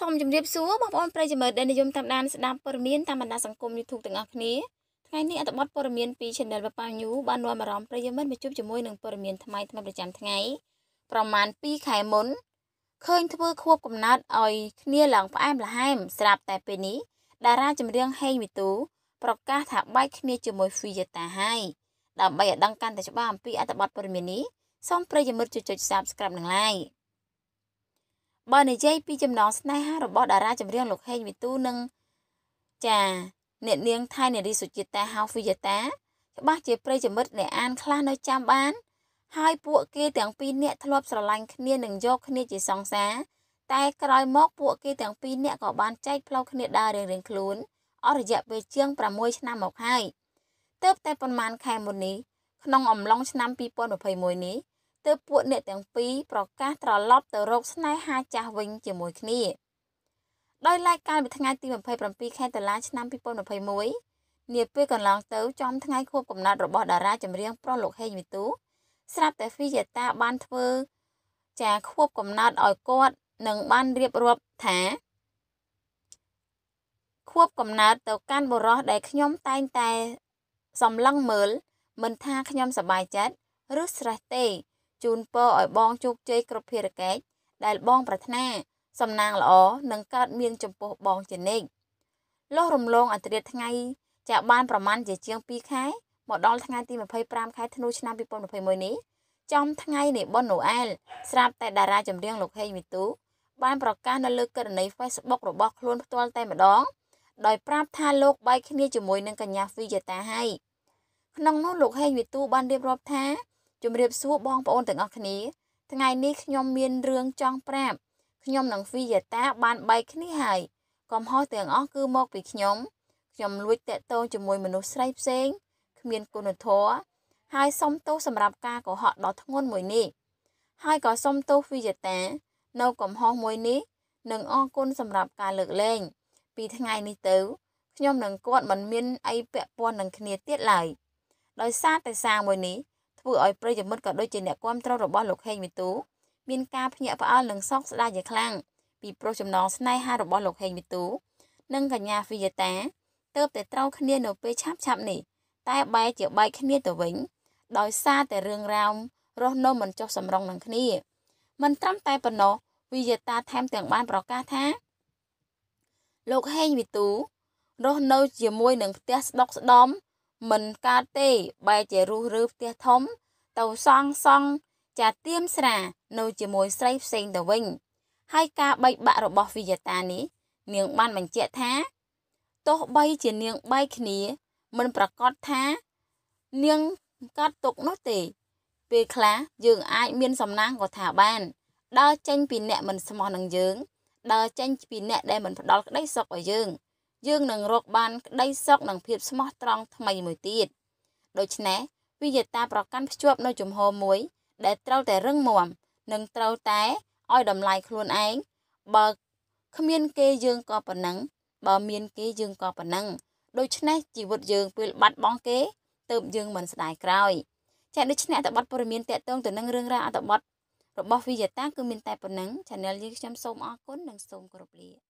សូមជម្រាបសួរបងប្អូនប្រិយមិត្តដែលនិយមតាមដានស្ដាប់ព័ត៌មានតាមបណ្ដាសង្គម YouTube ទាំងអស់គ្នាថ្ងៃនេះអត្ថបទព័ត៌មានពី Channel បបាញូបាននាំអារម្មណ៍ប្រិយមិត្តមកជួបជាមួយនឹងព័ត៌មានថ្មីថ្មីប្រចាំថ្ងៃ ប្រមាណ2ខែមុនឃើញធ្វើខួបកំណត់ឲ្យគ្នាឡើងផ្អែមល្ហែម ស្រាប់តែពេលនេះតារាចម្រៀងហេងវិទូប្រកាសថាបែកគ្នាជាមួយហ្វីយតាហើយដើម្បីឲ្យដឹងកាន់តែច្បាស់អំពីអត្ថបទព័ត៌មាននេះសូមប្រិយមិត្តជួយចុច Subscribe និង Like បើនិយាយពីចំណងស្នេហារបស់ តារាចម្រៀងលោកហេងវិទូនិងចាអ្នកនាងថៃនារីសុជាតាហៅវិយតាច្បាស់ជាប្រិយមិត្តអ្នកអាន ខ្លះនៅចាំបាន ហើយពួកគេទាំងពីរនាក់ធ្លាប់ស្រឡាញ់គ្នានិងយកគ្នាជាសង្សារតែក្រោយមកពួកគេទាំងពីរនាក់ក៏បានចែកផ្លូវគ្នាដើររៀងៗខ្លួនអស់រយៈពេលជាង6ឆ្នាំមកហើយទើបតែប៉ុន្មានខែមុននេះក្នុងអំឡុងឆ្នាំ2021នេះទើបពួកអ្នកទាំងពីរប្រកាសត្រឡប់ទៅរកស្នេហាចាស់វិញជាមួយគ្នាដោយឡែកកាលពីថ្ងៃទី27ខែតុលាឆ្នាំ2021នាពេលកន្លងទៅចំថ្ងៃខួបកំណត់របស់តារាចម្រៀងប្រុសលោកហេងវិទូ ស្រាប់តែហ្វីយ៉ាតាបានធ្វើចាខួបកំណត់ឲ្យគាត់និងបានរៀបរាប់ថាខួបកំណត់ទៅកាន់បរោះដែលខ្ញុំតែងតែសម្លឹងមើល មិនថាខ្ញុំសប្បាយចិត្តឬស្រេសទេជូនពរឲ្យបងជោគជ័យគ្រប់ភារកិច្ចដែលបងប្រាថ្នាសំណាងល្អនិងកើតមានចំពោះបងជានិច្ចលោះរំលងអត្រាថ្ងៃចាក់បានប្រមាណជាជាង2ខែមកដល់ថ្ងៃទី25ខែធ្នូឆ្នាំ2021នេះចំថ្ងៃនៃបុណ្យណូអែលស្រាប់តែតារាចម្រៀងលោកហេងមីទូ បានប្រកាសនៅលើកតនី Facebook របស់ខ្លួនផ្ទាល់តែម្ដង ដោយប្រាប់ថាលោកបែកគ្នាជាមួយនឹងកញ្ញាហ្វីយ៉ាតាហើយក្នុងនោះលោកហេងវិទូបានរៀបរាប់ថាជម្រាបសួរបងប្អូនទាំងអស់គ្នាថ្ងៃនេះខ្ញុំមានរឿងចង់ប្រាប់ខ្ញុំនិងវីយាតាបានបែកគ្នាហើយកំហុសទាំងអស់គឺមកពីខ្ញុំខ្ញុំលួចតាក់ទងជាមួយមនុស្សស្រីផ្សេងគ្មានគុណធម៌ហើយសុំទោសសម្រាប់ការកុហកដ៏ធ្ងន់មួយនេះហើយក៏សុំទោសវិយតានៅកំហុសមួយនេះនឹងអរគុណសម្រាប់ការលើកលែងពីថ្ងៃនេះទៅខ្ញុំនឹងគាត់មិនមានអីពាក់ព័ន្ធនឹងគ្នាទៀតឡើយដោយសារតែសារមួយនេះធ្វើឲ្យប្រិយមិត្តក៏ដូចជាអ្នកគាំទ្ររបស់លោកហេងវិទូមានការភ្ញាក់ផ្អើលនិងសោកស្ដាយយ៉ាងខ្លាំងពីប្រុសចំណងស្នេហារបស់លោកហេងវិទូនិងកញ្ញាវិយតាទើបតែត្រូវគ្នានៅពេលឆាប់ឆាប់នេះតែ បែរជាបែកគ្នាទៅវិញដោយសារតែរឿងរ៉ាវរស់នៅមិនចុះសម្រុងនឹងគ្នា មិនត្រឹមតែប៉ុណ្ណោះវិយតាថែមទាំងបានប្រកាសថាលោកហេងវិទូរស់នៅជាមួយនឹងផ្ទះស្ដុកស្ដំមិនកើតទេបែរជារុះរើផ្ទះធំ ទៅសង់សង់ចាទៀមស្រានៅជាមួយស្រីផ្សេងទៅវិញហើយការបែកបាក់របស់វិយតានេះ នាងបានបញ្ជាក់ថាទោះបីជានាងបែកគ្នាមិនប្រកាសថា នាងកាត់ទុកនោះទេពេលខ្លះយើងអាចមានសំណាងក៏ថាបានដើរចេញពីអ្នកមិនស្មោះនឹងយើងដើរចេញពីអ្នកដែលមិនផ្ដល់ក្តីសុខឲ្យយើងយើងនឹងរកបានក្តីសុខនិងភាពស្មោះត្រង់ថ្មីមួយទៀតដូច្នេះវិយតាប្រកាន់ភ្ជាប់នៅជំហរមួយដែលត្រូវតែរឹងមាំនិងត្រូវតែឲ្យតម្លៃខ្លួនឯងបើគ្មានគេយើងក៏ប៉ុណ្ណឹងបើមានគេយើងក៏ប៉ុណ្ណឹងដូច្នេះជីវិតយើងពេលបាត់បង់គេទើបយើងមិនស្ដាយក្រោយចាដូច្នេះអត្ថបទព័ត៌មានតកតងទៅនឹងរឿងរ៉ាវអត្ថបទរបស់វិយតាគឺមានតែប៉ុណ្ណឹង Channel យើងខ្ញុំសូមអរគុណនិងសូមគោរពលា